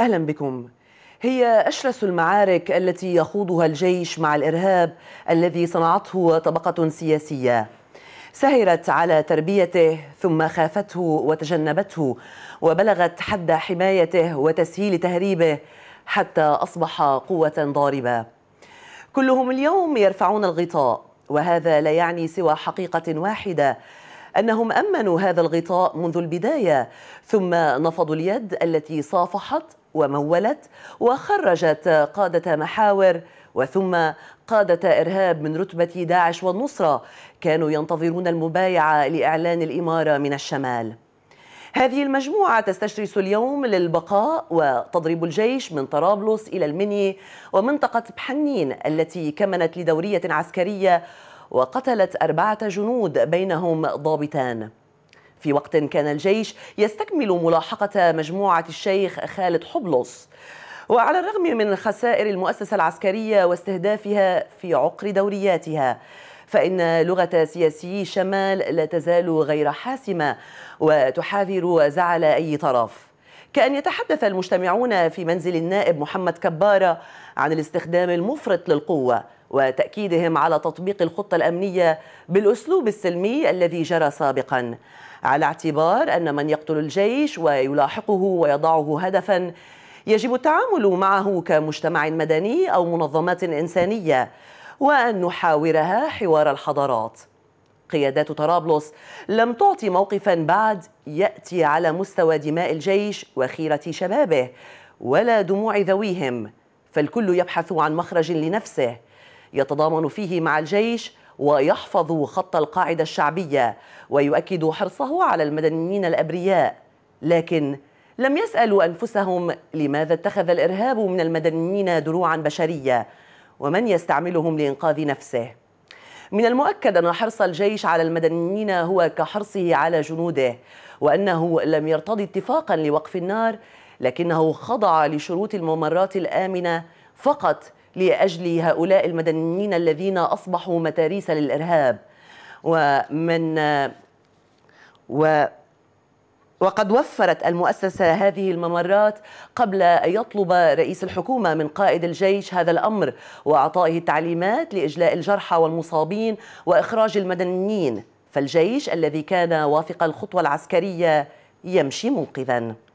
أهلا بكم هي أشرس المعارك التي يخوضها الجيش مع الإرهاب الذي صنعته طبقة سياسية سهرت على تربيته ثم خافته وتجنبته وبلغت حد حمايته وتسهيل تهريبه حتى أصبح قوة ضاربة كلهم اليوم يرفعون الغطاء وهذا لا يعني سوى حقيقة واحدة أنهم أمنوا هذا الغطاء منذ البداية ثم نفضوا اليد التي صافحت ومولت وخرجت قادة محاور وثم قادة إرهاب من رتبة داعش والنصرة كانوا ينتظرون المبايعة لإعلان الإمارة من الشمال هذه المجموعة تستشرس اليوم للبقاء وتضرب الجيش من طرابلس إلى المني ومنطقة بحنين التي كمنت لدورية عسكرية وقتلت أربعة جنود بينهم ضابطان في وقت كان الجيش يستكمل ملاحقة مجموعة الشيخ خالد حبلص وعلى الرغم من خسائر المؤسسة العسكرية واستهدافها في عقر دورياتها فإن لغة سياسي شمال لا تزال غير حاسمة وتحاذر زعل أي طرف كأن يتحدث المجتمعون في منزل النائب محمد كبارة عن الاستخدام المفرط للقوة وتأكيدهم على تطبيق الخطة الأمنية بالأسلوب السلمي الذي جرى سابقاً على اعتبار أن من يقتل الجيش ويلاحقه ويضعه هدفا يجب التعامل معه كمجتمع مدني أو منظمات إنسانية وأن نحاورها حوار الحضارات قيادات طرابلس لم تعطي موقفا بعد يأتي على مستوى دماء الجيش وخيرة شبابه ولا دموع ذويهم فالكل يبحث عن مخرج لنفسه يتضامن فيه مع الجيش ويحفظ خط القاعدة الشعبية ويؤكد حرصه على المدنيين الأبرياء لكن لم يسألوا أنفسهم لماذا اتخذ الإرهاب من المدنيين دروعا بشرية ومن يستعملهم لإنقاذ نفسه من المؤكد أن حرص الجيش على المدنيين هو كحرصه على جنوده وأنه لم يرتضي اتفاقا لوقف النار لكنه خضع لشروط الممرات الآمنة فقط لاجل هؤلاء المدنيين الذين اصبحوا متاريس للارهاب ومن و وقد وفرت المؤسسة هذه الممرات قبل أن يطلب رئيس الحكومة من قائد الجيش هذا الأمر وأعطائه التعليمات لإجلاء الجرحى والمصابين وإخراج المدنيين فالجيش الذي كان وافق الخطوة العسكرية يمشي منقذاً